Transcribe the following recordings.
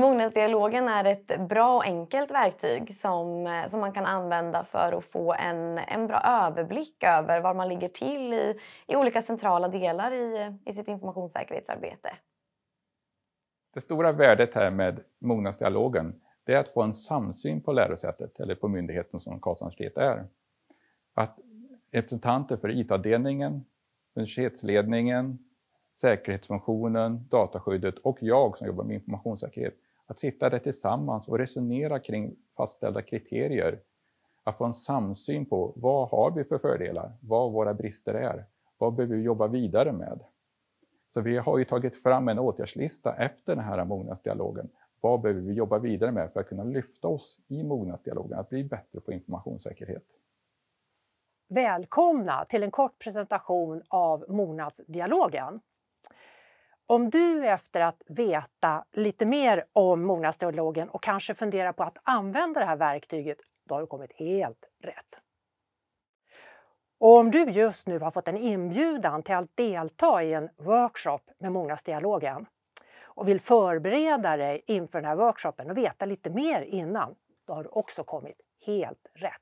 Mognadsdialogen är ett bra och enkelt verktyg som, eh, som man kan använda för att få en, en bra överblick över var man ligger till i, i olika centrala delar i, i sitt informationssäkerhetsarbete. Det stora värdet här med mognadsdialogen det är att få en samsyn på lärosätet eller på myndigheten som Karlshamns universitet är. Att representanter för IT-avdelningen, universitetsledningen, säkerhetsfunktionen, dataskyddet och jag som jobbar med informationssäkerhet att sitta där tillsammans och resonera kring fastställda kriterier. Att få en samsyn på vad har vi för fördelar, vad våra brister är, vad behöver vi jobba vidare med? Så vi har ju tagit fram en åtgärdslista efter den här mognadsdialogen. Vad behöver vi jobba vidare med för att kunna lyfta oss i mognadsdialogen, att bli bättre på informationssäkerhet? Välkomna till en kort presentation av mognadsdialogen. Om du efter att veta lite mer om mognadsdialogen och kanske funderar på att använda det här verktyget, då har du kommit helt rätt. Och om du just nu har fått en inbjudan till att delta i en workshop med mognadsdialogen och vill förbereda dig inför den här workshopen och veta lite mer innan, då har du också kommit helt rätt.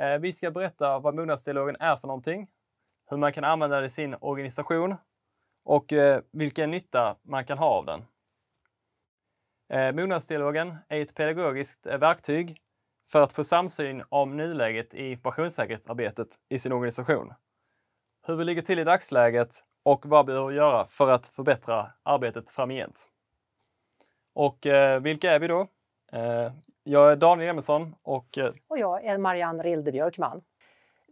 Eh, vi ska berätta vad mognadsdialogen är för någonting, hur man kan använda det i sin organisation och eh, vilken nytta man kan ha av den. Eh, mognadsdialogen är ett pedagogiskt eh, verktyg för att få samsyn om nuläget i informationssäkerhetsarbetet i sin organisation. Hur vi ligger till i dagsläget och vad vi behöver göra för att förbättra arbetet framgent. Och vilka är vi då? jag är Daniel Emilsson och... och jag är Marianne Rilde Björkman.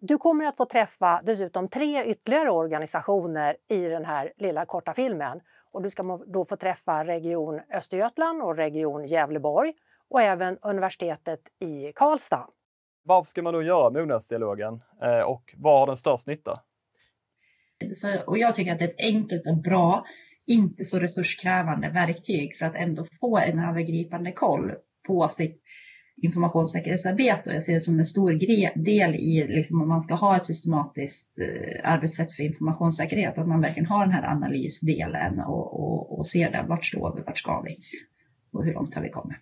Du kommer att få träffa dessutom tre ytterligare organisationer i den här lilla korta filmen. Och du ska då få träffa Region Östergötland och Region Gävleborg och även universitetet i Karlstad. Vad ska man då göra med ungdomsdialogen eh, och vad har den störst nytta? Så, och jag tycker att det är ett enkelt och bra, inte så resurskrävande verktyg för att ändå få en övergripande koll på sitt informationssäkerhetsarbete och jag ser det som en stor del i liksom, om man ska ha ett systematiskt eh, arbetssätt för informationssäkerhet, att man verkligen har den här analysdelen och, och, och ser där, vart står vi, vart ska vi och hur långt har vi kommit?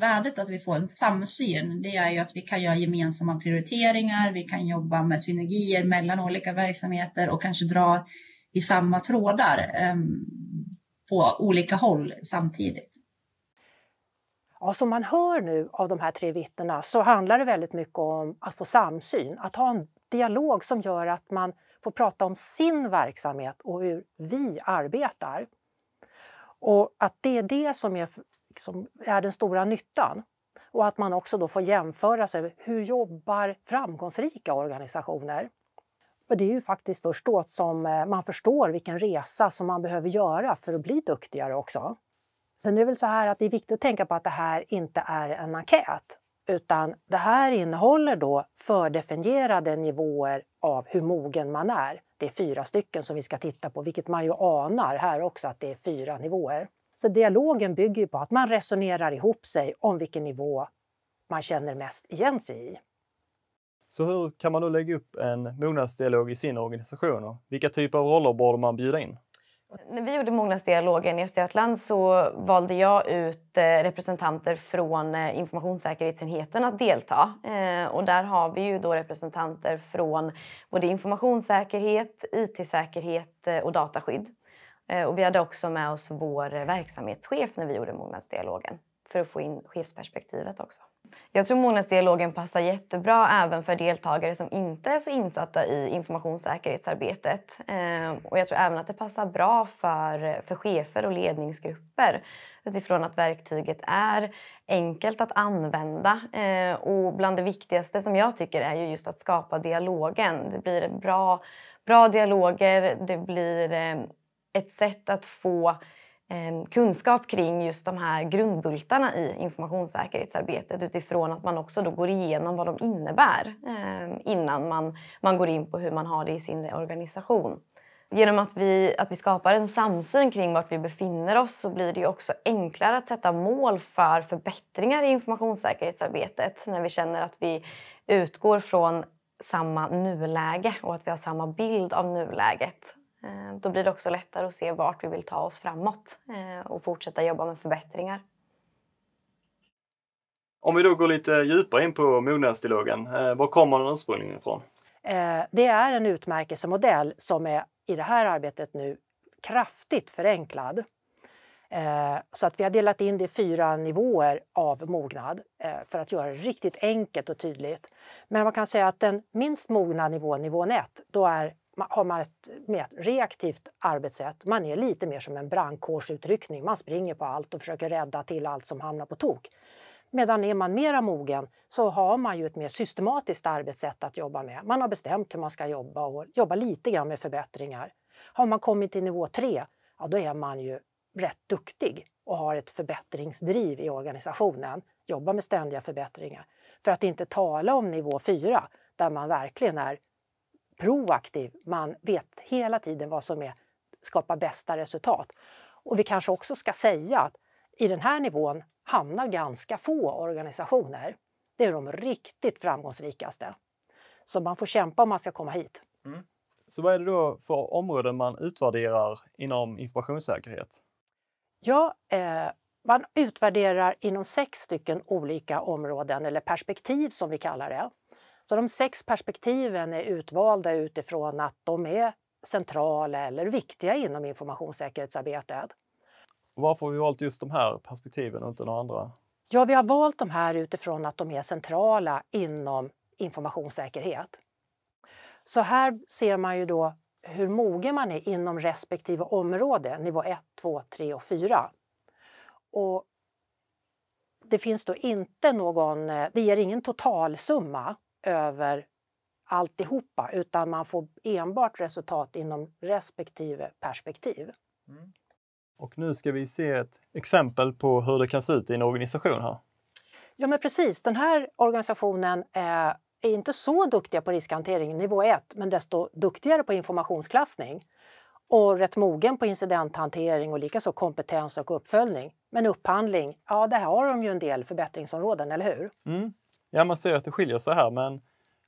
Värdet att vi får en samsyn, det är ju att vi kan göra gemensamma prioriteringar, vi kan jobba med synergier mellan olika verksamheter och kanske dra i samma trådar um, på olika håll samtidigt. Ja, som man hör nu av de här tre vittnena så handlar det väldigt mycket om att få samsyn, att ha en dialog som gör att man får prata om sin verksamhet och hur vi arbetar. Och att det är det som är, som är den stora nyttan. Och att man också då får jämföra sig. med Hur jobbar framgångsrika organisationer? Och det är ju faktiskt först då som eh, man förstår vilken resa som man behöver göra för att bli duktigare också. Sen är det väl så här att det är viktigt att tänka på att det här inte är en enkät utan det här innehåller då fördefinierade nivåer av hur mogen man är. Det är fyra stycken som vi ska titta på, vilket man ju anar här också att det är fyra nivåer. Så dialogen bygger på att man resonerar ihop sig om vilken nivå man känner mest igen sig i. Så hur kan man då lägga upp en mognadsdialog i sin organisation och vilka typer av roller borde man bjuda in? När vi gjorde Mognadsdialogen i Östergötland så valde jag ut eh, representanter från eh, informationssäkerhetsenheten att delta. Eh, och där har vi ju då representanter från både informationssäkerhet, IT-säkerhet och dataskydd. Och vi hade också med oss vår verksamhetschef när vi gjorde Mognadsdialogen för att få in chefsperspektivet också. Jag tror månadsdialogen passar jättebra även för deltagare som inte är så insatta i informationssäkerhetsarbetet. Ehm, och jag tror även att det passar bra för, för chefer och ledningsgrupper utifrån att verktyget är enkelt att använda. Ehm, och bland det viktigaste som jag tycker är ju just att skapa dialogen. Det blir bra, bra dialoger, det blir ehm, ett sätt att få Ehm, kunskap kring just de här grundbultarna i informationssäkerhetsarbetet utifrån att man också då går igenom vad de innebär ehm, innan man, man går in på hur man har det i sin organisation. Genom att vi, att vi skapar en samsyn kring vart vi befinner oss så blir det också enklare att sätta mål för förbättringar i informationssäkerhetsarbetet när vi känner att vi utgår från samma nuläge och att vi har samma bild av nuläget Eh, då blir det också lättare att se vart vi vill ta oss framåt eh, och fortsätta jobba med förbättringar. Om vi då går lite djupare in på mognadsdialogen, eh, var kommer den ursprungligen ifrån? Det är en utmärkelsemodell som är i det här arbetet nu kraftigt förenklad. Så att vi har delat in det i fyra nivåer av mognad för att göra det riktigt enkelt och tydligt. Men man kan säga att den minst mogna nivån, nivå 1, då är har man ett mer reaktivt arbetssätt. Man är lite mer som en brandkårsutryckning. Man springer på allt och försöker rädda till allt som hamnar på tok. Medan är man mera mogen så har man ju ett mer systematiskt arbetssätt att jobba med. Man har bestämt hur man ska jobba och jobbar lite grann med förbättringar. Har man kommit till nivå 3, ja då är man ju rätt duktig och har ett förbättringsdriv i organisationen. Jobbar med ständiga förbättringar. För att inte tala om nivå 4 där man verkligen är proaktiv. Man vet hela tiden vad som är, skapar bästa resultat. Och vi kanske också ska säga att i den här nivån hamnar ganska få organisationer. Det är de riktigt framgångsrikaste. Så man får kämpa om man ska komma hit. Mm. Så vad är det då för områden man utvärderar inom informationssäkerhet? Ja, eh, man utvärderar inom sex stycken olika områden eller perspektiv som vi kallar det. Så de sex perspektiven är utvalda utifrån att de är centrala eller viktiga inom informationssäkerhetsarbetet. Varför har vi valt just de här perspektiven och inte några andra? Ja, vi har valt de här utifrån att de är centrala inom informationssäkerhet. Så här ser man ju då hur mogen man är inom respektive område, nivå 1, 2, 3 och 4. Och det finns då inte någon, eh, det ger ingen totalsumma över alltihopa utan man får enbart resultat inom respektive perspektiv. Mm. Och nu ska vi se ett exempel på hur det kan se ut i en organisation här. Ja men precis, den här organisationen eh, är inte så duktiga på riskhantering, nivå 1, men desto duktigare på informationsklassning och rätt mogen på incidenthantering och likaså kompetens och uppföljning. Men upphandling, ja, där har de ju en del förbättringsområden, eller hur? Mm ja man ser att det skiljer sig här, men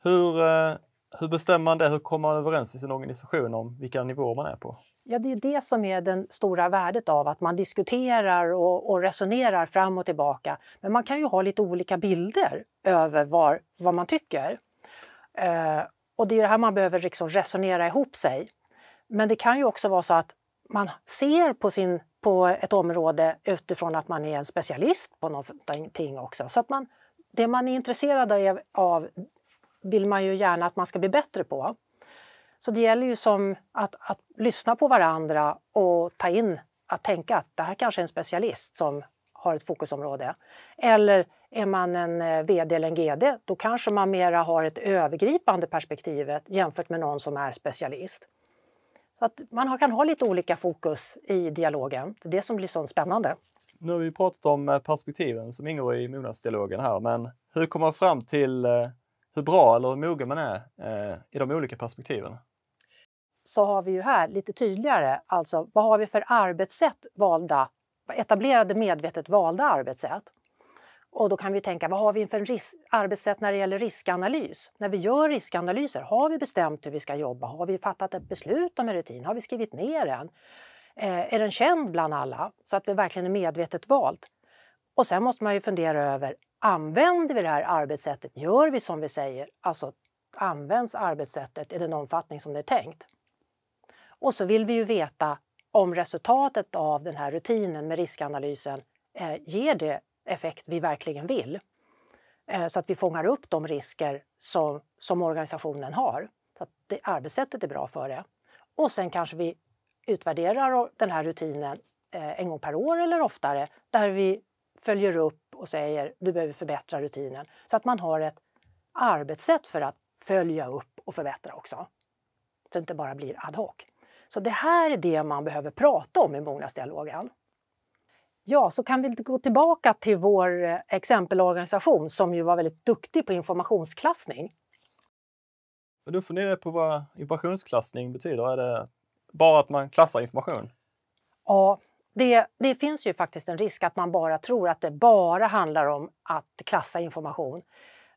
hur, eh, hur bestämmer man det? Hur kommer man överens i sin organisation om vilka nivåer man är på? Ja, det är det som är det stora värdet av att man diskuterar och, och, resonerar fram och tillbaka. Men man kan ju ha lite olika bilder över var, vad man tycker. Eh, och det är det här man behöver liksom resonera ihop sig. Men det kan ju också vara så att man ser på, sin, på ett område utifrån att man är en specialist på någonting också. Så att man det man är intresserad av vill man ju gärna att man ska bli bättre på. Så det gäller ju som att, att lyssna på varandra och ta in att tänka att det här kanske är en specialist som har ett fokusområde. Eller är man en eh, VD eller en GD, då kanske man mera har ett övergripande perspektiv jämfört med någon som är specialist. Så att man kan ha lite olika fokus i dialogen. Det är det som blir så spännande. Nu har vi pratat om eh, perspektiven som ingår i mognadsdialogen här, men hur kommer man fram till eh, hur bra eller hur mogen man är eh, i de olika perspektiven? Så har vi ju här lite tydligare, alltså vad har vi för arbetssätt valda, etablerade medvetet valda arbetssätt? Och då kan vi tänka, vad har vi för arbetssätt när det gäller riskanalys? När vi gör riskanalyser, har vi bestämt hur vi ska jobba? Har vi fattat ett beslut om en rutin? Har vi skrivit ner den? Eh, är den känd bland alla så att det verkligen är medvetet valt? Och sen måste man ju fundera över, använder vi det här arbetssättet? Gör vi som vi säger? Alltså, används arbetssättet i den omfattning som det är tänkt? Och så vill vi ju veta om resultatet av den här rutinen med riskanalysen eh, ger det effekt vi verkligen vill. Eh, så att vi fångar upp de risker som, som organisationen har. Så att det, arbetssättet är bra för det. Och sen kanske vi utvärderar den här rutinen eh, en gång per år eller oftare där vi följer upp och säger du behöver förbättra rutinen så att man har ett arbetssätt för att följa upp och förbättra också. Så att det inte bara blir ad hoc. Så det här är det man behöver prata om i mognadsdialogen. Ja, så kan vi gå tillbaka till vår eh, exempelorganisation som ju var väldigt duktig på informationsklassning. Då funderar jag på vad informationsklassning betyder. Är det bara att man klassar information? Ja, det, det, finns ju faktiskt en risk att man bara tror att det bara handlar om att klassa information.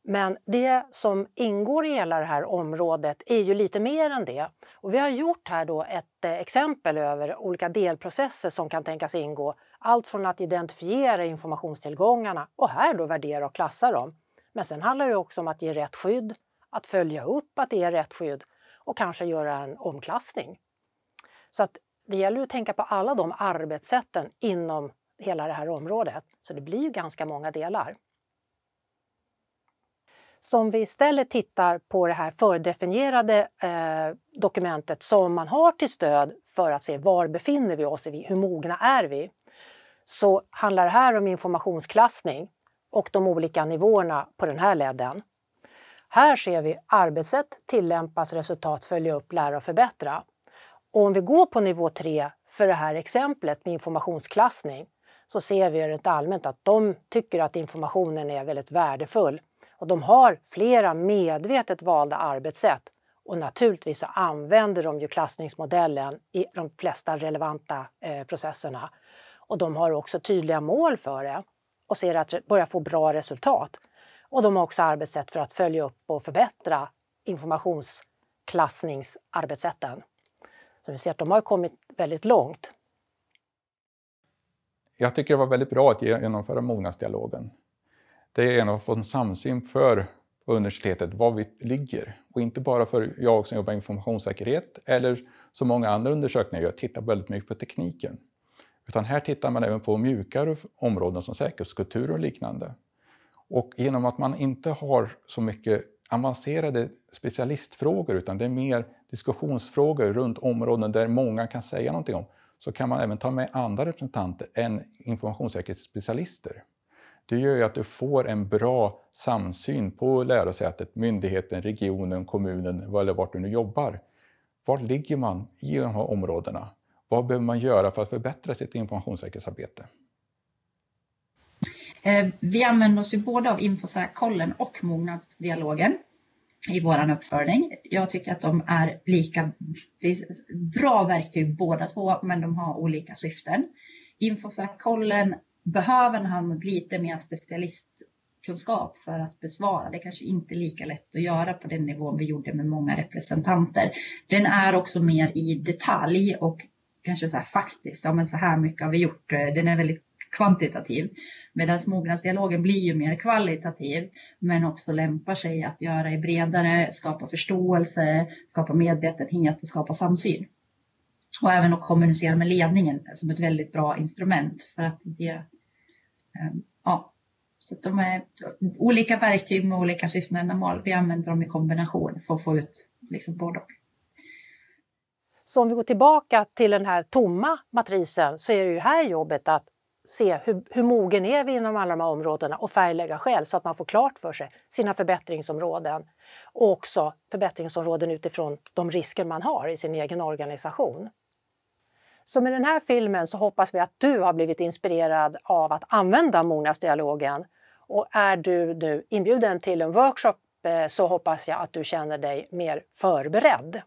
Men det som ingår i hela det här området är ju lite mer än det. Och vi har gjort här då ett eh, exempel över olika delprocesser som kan tänkas ingå. Allt från att identifiera informationstillgångarna och här då värdera och klassa dem. Men sen handlar det också om att ge rätt skydd, att följa upp att det är rätt skydd och kanske göra en omklassning. Så att det gäller att tänka på alla de arbetssätten inom hela det här området. Så det blir ju ganska många delar. Så om vi istället tittar på det här fördefinierade eh, dokumentet som man har till stöd för att se var befinner vi oss, hur mogna är vi? Så handlar det här om informationsklassning och de olika nivåerna på den här ledden. Här ser vi arbetssätt, tillämpas, resultat, följa upp, lära och förbättra. Och om vi går på nivå 3 för det här exemplet med informationsklassning så ser vi rent allmänt att de tycker att informationen är väldigt värdefull och de har flera medvetet valda arbetssätt och naturligtvis så använder de ju klassningsmodellen i de flesta relevanta eh, processerna. Och de har också tydliga mål för det och ser att börja få bra resultat. Och de har också arbetssätt för att följa upp och förbättra informationsklassningsarbetssätten. Så vi ser att de har kommit väldigt långt. Jag tycker det var väldigt bra att genomföra Mognadsdialogen. Det är en av en samsyn för universitetet var vi ligger och inte bara för jag som jobbar med informationssäkerhet eller som många andra undersökningar gör, tittar väldigt mycket på tekniken. Utan här tittar man även på mjukare områden som säkerhetskultur och liknande. Och genom att man inte har så mycket avancerade specialistfrågor utan det är mer diskussionsfrågor runt områden där många kan säga någonting om så kan man även ta med andra representanter än informationssäkerhetsspecialister. Det gör ju att du får en bra samsyn på lärosätet, myndigheten, regionen, kommunen eller vart du nu jobbar. Var ligger man i de här områdena? Vad behöver man göra för att förbättra sitt informationssäkerhetsarbete? Eh, vi använder oss ju både av Infosärkollen och mognadsdialogen i vår uppföljning. Jag tycker att de är lika bra verktyg båda två, men de har olika syften. Infosärkollen behöver han lite mer specialistkunskap för att besvara. Det kanske inte är lika lätt att göra på den nivån vi gjorde med många representanter. Den är också mer i detalj och kanske så här faktiskt, ja men så här mycket har vi gjort. Eh, den är väldigt kvantitativ. Medan mognadsdialogen blir ju mer kvalitativ, men också lämpar sig att göra i bredare, skapa förståelse, skapa medvetenhet och skapa samsyn. Och även att kommunicera med ledningen som ett väldigt bra instrument för att det, ehm, ja, så de är olika verktyg med olika syften och ändamål. Vi använder dem i kombination för att få ut liksom både Så om vi går tillbaka till den här tomma matrisen så är det ju här jobbet att se hur, hur mogen är vi inom alla de här områdena och färglägga själv så att man får klart för sig sina förbättringsområden och också förbättringsområden utifrån de risker man har i sin egen organisation. Så med den här filmen så hoppas vi att du har blivit inspirerad av att använda Mognadsdialogen. Och är du nu inbjuden till en workshop eh, så hoppas jag att du känner dig mer förberedd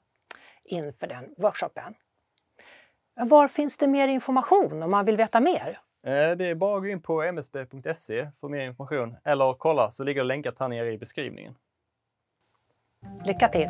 inför den workshopen. Var finns det mer information om man vill veta mer? Eh, det är bara att gå in på msb.se för mer information eller kolla så ligger det länkat här nere i beskrivningen. Lycka till!